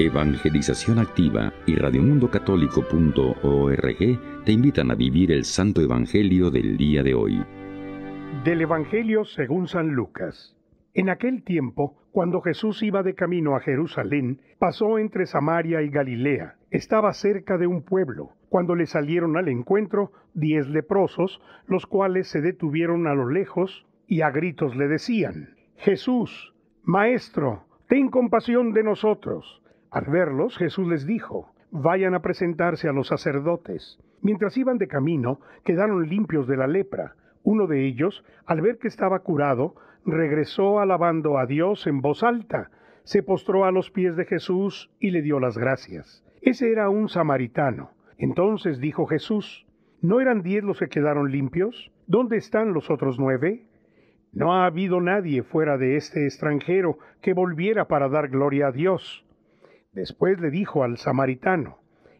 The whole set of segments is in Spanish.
Evangelización Activa y radiomundocatólico.org te invitan a vivir el Santo Evangelio del día de hoy. Del Evangelio según San Lucas. En aquel tiempo, cuando Jesús iba de camino a Jerusalén, pasó entre Samaria y Galilea. Estaba cerca de un pueblo, cuando le salieron al encuentro diez leprosos, los cuales se detuvieron a lo lejos y a gritos le decían, Jesús, Maestro, ten compasión de nosotros. Al verlos, Jesús les dijo, vayan a presentarse a los sacerdotes. Mientras iban de camino, quedaron limpios de la lepra. Uno de ellos, al ver que estaba curado, regresó alabando a Dios en voz alta, se postró a los pies de Jesús y le dio las gracias. Ese era un samaritano. Entonces dijo Jesús, ¿no eran diez los que quedaron limpios? ¿Dónde están los otros nueve? No ha habido nadie fuera de este extranjero que volviera para dar gloria a Dios Después le dijo al samaritano,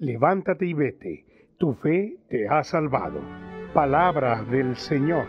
levántate y vete, tu fe te ha salvado. Palabra del Señor.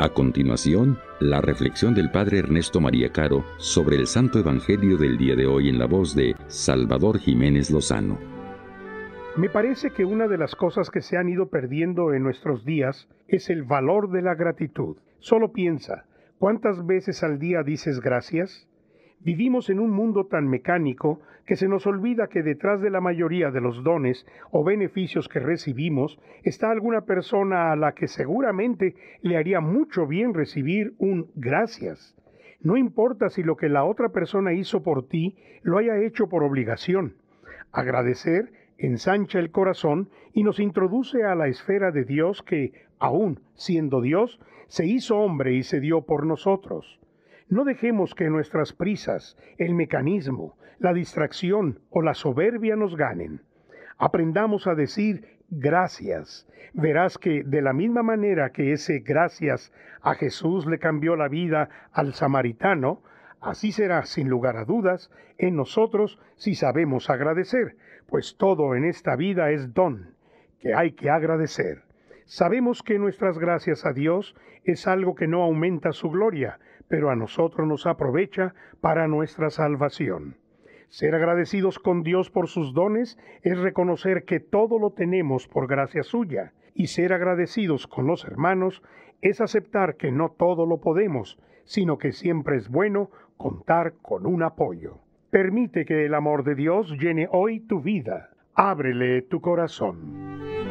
A continuación, la reflexión del Padre Ernesto María Caro sobre el Santo Evangelio del día de hoy en la voz de Salvador Jiménez Lozano. Me parece que una de las cosas que se han ido perdiendo en nuestros días es el valor de la gratitud. Solo piensa, ¿cuántas veces al día dices gracias? Vivimos en un mundo tan mecánico que se nos olvida que detrás de la mayoría de los dones o beneficios que recibimos está alguna persona a la que seguramente le haría mucho bien recibir un gracias. No importa si lo que la otra persona hizo por ti lo haya hecho por obligación. Agradecer ensancha el corazón y nos introduce a la esfera de Dios que, aun siendo Dios, se hizo hombre y se dio por nosotros. No dejemos que nuestras prisas, el mecanismo, la distracción o la soberbia nos ganen. Aprendamos a decir gracias. Verás que de la misma manera que ese gracias a Jesús le cambió la vida al samaritano, Así será, sin lugar a dudas, en nosotros si sabemos agradecer, pues todo en esta vida es don, que hay que agradecer. Sabemos que nuestras gracias a Dios es algo que no aumenta su gloria, pero a nosotros nos aprovecha para nuestra salvación. Ser agradecidos con Dios por sus dones es reconocer que todo lo tenemos por gracia suya, y ser agradecidos con los hermanos es aceptar que no todo lo podemos, sino que siempre es bueno contar con un apoyo. Permite que el amor de Dios llene hoy tu vida. Ábrele tu corazón.